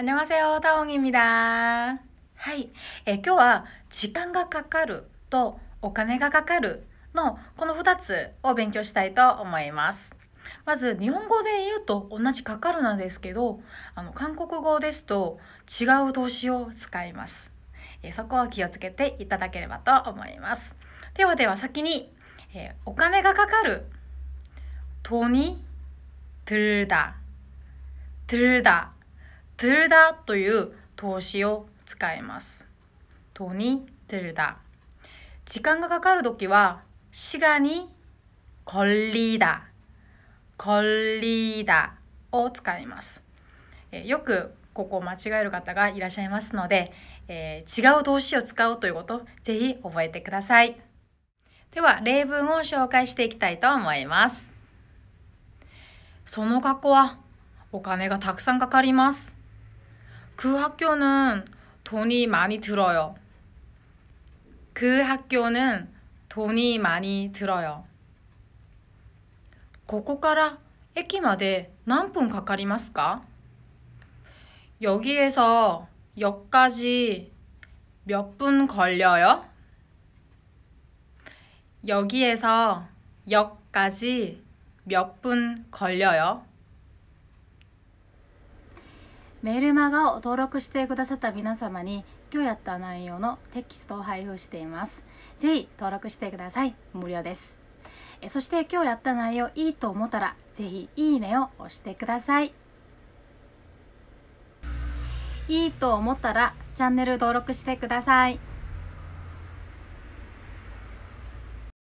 안녕하세요옹입니다はい、え今日は時間がかかるとお金がかかるのこの2つを勉強したいと思います。まず日本語で言うと同じかかるなんですけどあの韓国語ですと違う動詞を使います。えそこは気をつけていただければと思います。ではでは先に、えお金がかかる「돈이들だ」「들だ」ずるという動詞を使います。とにずる時間がかかるときは、시간이걸리 다、 걸리다を使います。えよくここを間違える方がいらっしゃいますので、えー、違う動詞を使うということ、ぜひ覚えてください。では、例文を紹介していきたいと思います。その学校はお金がたくさんかかります。그 학교는 돈이 많이 들어요. 그 학교는 돈이 많이 들어요. ここから駅まで何分かかりますか? 여기에서 역까지 몇 분 걸려요? 여기에서 역까지 몇 분 걸려요? メールマガを登録してくださった皆様に今日やった内容のテキストを配布しています。ぜひ登録してください。無料です。えそして今日やった内容いいと思ったらぜひいいねを押してください。いいと思ったらチャンネル登録してください。